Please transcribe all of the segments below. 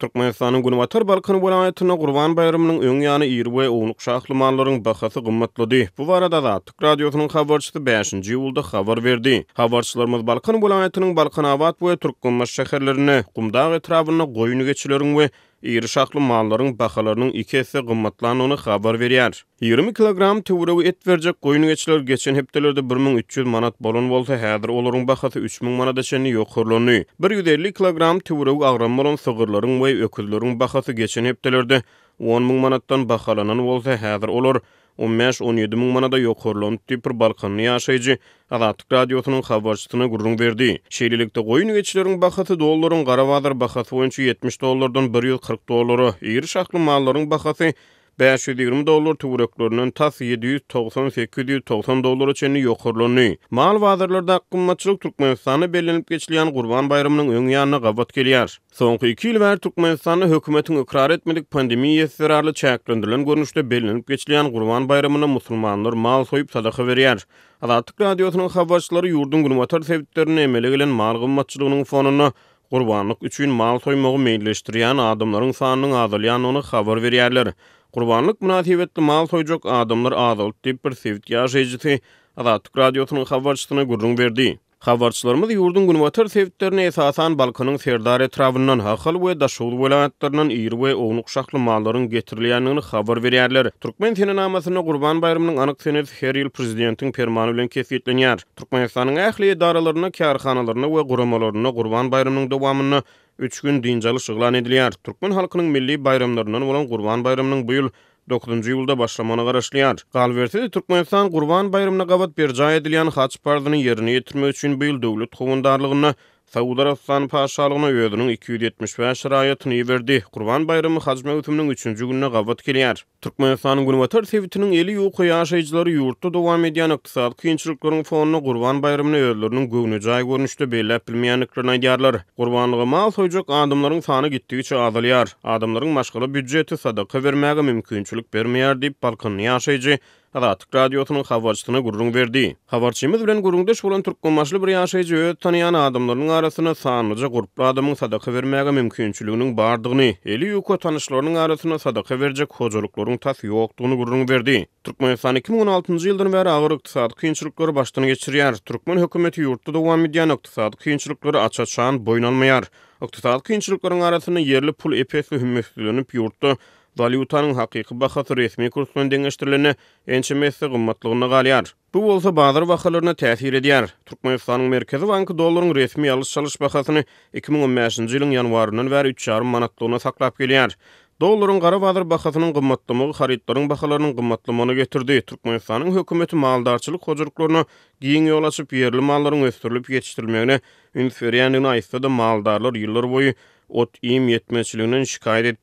Türkmenistanın Günbatır Balkan welaýatynyň gurban bayramynyň öň ýany ýer bölegi, öňe ýuwuňuq şahly manlaryň bahasy gummatlady. Bu wara da Türkradiynyň habarcysy 5-nji ýylda habar verdi. Habarcylar Balkan welaýatynyň Balkanawat boyi Türkmen şäherlerini, gumdağı etrawnyny, goyyn we geçilärini Iri şaqlı malların baxalarının iki esse onu xabar veriyar. 20 kg tevrev et verecek qoyun geçiler geçen heptelerde 1300 manat bolon volta hedir olurun baxatı 3000 manat eşeni yokhurlunu. 150 kg tevrev ağram olun sığırların ve ökülürün baxatı geçen heptelerde 10000 manatdan bakalanan volta hedir olur. 15-17 manada yokorlon tüpür balkanyny ýaşaýjy. Galatyk radiosynyň habarçytyna gurrun verdi. Şeýlelikde goýun geçileriň bahasy dollaryň garawadyr bahasy boýunça 70 dollardan 140 dollara, ýer şahly mallaryň bahasy 520 dollar tugureklerinin tas 798 890 dollar çeni yokurlunu. Mal vazirlarda kummatçılık Türkmenistan'ı belirlenip geçiliyen Kurban Bayramı'nın ön yanına gavat geliyar. Sonki iki yıl ver Türkmenistan'ı hükümetin ikrar etmedik pandemiyi yesirarlı çayaklandırılan görünüşte belirlenip geçiliyen Kurban Bayramı'na musulmanlar mal soyup sadakı veriyar. Adatik Radyosu'nun havaçları yurdun gulmatar sevdiklerine emele gelen mal kummatçılığının fonunu kurbanlık üçün mal soymağı meyilleştiriyen adamların sanının onu xabar veriyarlar. Qurbanlyk münasibetli mal soýjak adamlar azalyp diýip bir sewit Rejiti, Azatlyk radiosynyň habarçylygyna gurrun berdi. Habarçylarymyz ýurdun gün watar sewitlerini esasan Balkanyň serdar etrawyndan hahal we daşul welaýatlardan ýer we oňuk şahly mallaryň getirilýändigini habar berýärler. Türkmen sene Qurban bayramynyň anyk sene her ýyl prezidentiň permany bilen kesgitlenýär. Türkmenistanyň ähli idaralaryna, karhanalaryna we guramalaryna Qurban bayramynyň dowamyny 3 gün dinjalı şıglan edilýär. Türkmen halkynyň milli bayramlarının bolan Gurban bayramynyň bu ýyl 9-njy ýylda başlamagyna garaşlyar. Galwerdi Türkmenistan Gurban bayramyna gabat berjaýa edilýän haçparlygyny ýerine ýetirmek üçin bu ýyl döwlet howundarlygyny Saudi Arabistan paşalığına öýdünin 275 raýatyny berdi. Gurban bayramy hajma ötümüniň 3-nji gününe gabat gelýär. Türkmenistanyň Gulbatar sewitiniň eli ýok ýaşaýjylary ýurtda dowam edýän ykdysady kynçylyklaryň fonuny Gurban bayramyny öýdülerini göwnä jaý görnüşde belläp bilmeýän ýurtlaryň ýarlar. Gurbanlygy maýl adımların adamlaryň sany gitdigiçe azalýar. Adamlaryň maşgaly büdjeti sadaka bermäge mümkinçilik bermeýär diýip balkanını ýaşaýjy Radio Radiosunun xabarçytyna gurrun berdi. Habarçymyz bilen gurrunda şolan türkmen maşly bir ýaşaýyjy tanyýan adamlaryň arasyna sanyjy gurp adamyň sadaka bermäge mümkinçiliginiň bardygyny, eli ýokup tanyşlaryň arasyna sadaka berjek hojalyklaryň täs ýokdugyny gurrun berdi. Türkmen 2016-njy ýyldan bäri agyr ykdysady kynçylyklary başdan geçirýär. Türkmen hökümeti ýurtda dowam edýän ykdysady kynçylyklary açaçan boýnalmaýar. Oktatal kynçylyklaryň arasyna yerli pul epesli hümmetlenip ýurtda Dalyutanyň hakyky bahasy resmi kursdan deňeşdirilýär. Ençe meýsse gymmatlygyna galýar. Bu bolsa bazar wakalaryna täsir edýär. Türkmenistanyň merkezi banky dollaryň resmi alyş çalyş bahasyny 2015-nji ýylyň ýanwarynyň 3 3,5 manatlygyna saklap gelýär. Dollaryň qara bazar bahasynyň gymmatlygyny haritlaryň bahalarynyň gymmatlygyna getirdi. Türkmenistanyň hökümeti maldarçylyk gojurklaryny giň ýol yerli ýerli mallaryň ösdürilip ýetişdirilmegine ünsüýärin aýtdy. Maldarlar ýyllar boýy ot iyim yetmesiliğinin şikayet et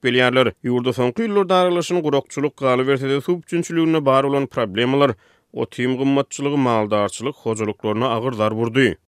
Yurda son kuyullar darlaşın gurokçuluk gali vertede su bütünçülüğünün olan problemalar. O tiyim gımmatçılığı, maldarçılığı, hocalıklarına zar vurdu.